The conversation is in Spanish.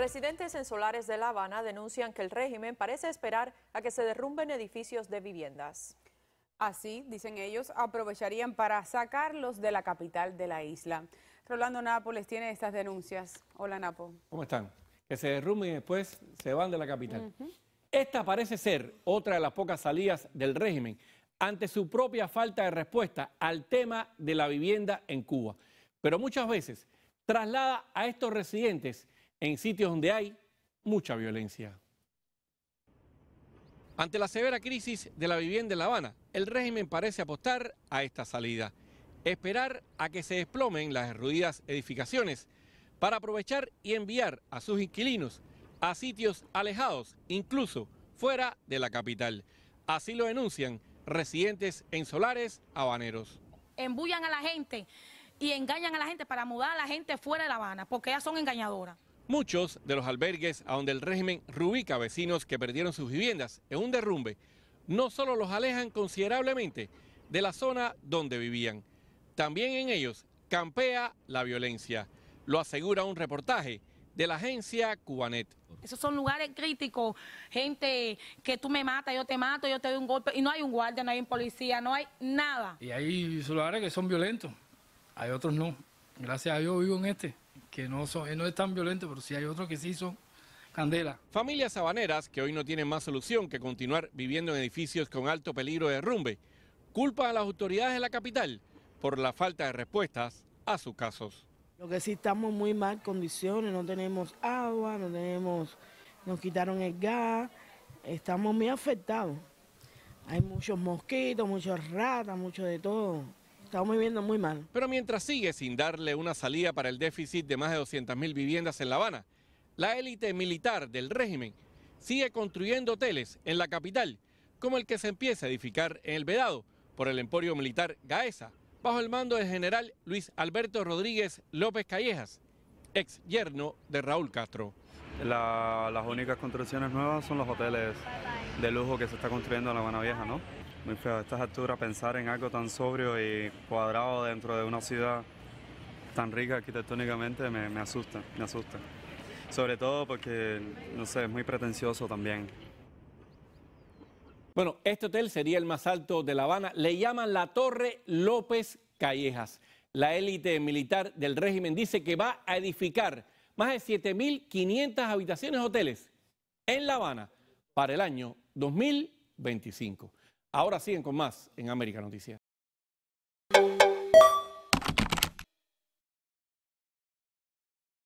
Residentes en solares de La Habana denuncian que el régimen parece esperar a que se derrumben edificios de viviendas. Así, dicen ellos, aprovecharían para sacarlos de la capital de la isla. Rolando Nápoles tiene estas denuncias. Hola, Napo. ¿Cómo están? Que se derrumben y después se van de la capital. Esta parece ser otra de las pocas salidas del régimen ante su propia falta de respuesta al tema de la vivienda en Cuba. Pero muchas veces traslada a estos residentes en sitios donde hay mucha violencia. Ante la severa crisis de la vivienda en La Habana, el régimen parece apostar a esta salida, esperar a que se desplomen las erudidas edificaciones para aprovechar y enviar a sus inquilinos a sitios alejados, incluso fuera de la capital. Así lo denuncian residentes en solares habaneros. Embullan a la gente y engañan a la gente para mudar a la gente fuera de La Habana, porque ya son engañadoras. Muchos de los albergues a donde el régimen reubica vecinos que perdieron sus viviendas en un derrumbe, no solo los alejan considerablemente de la zona donde vivían, también en ellos campea la violencia. Lo asegura un reportaje de la agencia Cubanet. Esos son lugares críticos, gente que tú me matas, yo te mato, yo te doy un golpe, y no hay un guardia, no hay un policía, no hay nada. Y hay lugares que son violentos, hay otros no. Gracias a Dios vivo en este que no, son, eh, no es tan violento, pero si hay otros que sí son candela. Familias sabaneras que hoy no tienen más solución que continuar viviendo en edificios con alto peligro de derrumbe, Culpa a las autoridades de la capital por la falta de respuestas a sus casos. Lo que sí estamos muy mal condiciones, no tenemos agua, no tenemos, nos quitaron el gas, estamos muy afectados. Hay muchos mosquitos, muchas ratas, mucho de todo. Estamos viviendo muy mal. Pero mientras sigue sin darle una salida para el déficit de más de 200.000 viviendas en La Habana, la élite militar del régimen sigue construyendo hoteles en la capital, como el que se empieza a edificar en el Vedado por el emporio militar Gaesa, bajo el mando del general Luis Alberto Rodríguez López Callejas, ex yerno de Raúl Castro las únicas construcciones nuevas son los hoteles de lujo que se está construyendo en La Habana Vieja, ¿no? Muy feo a estas alturas pensar en algo tan sobrio y cuadrado dentro de una ciudad tan rica arquitectónicamente me, me asusta, me asusta. Sobre todo porque, no sé, es muy pretencioso también. Bueno, este hotel sería el más alto de La Habana. Le llaman la Torre López Callejas. La élite militar del régimen dice que va a edificar más de 7.500 habitaciones hoteles en La Habana para el año 2025. Ahora siguen con más en América Noticias.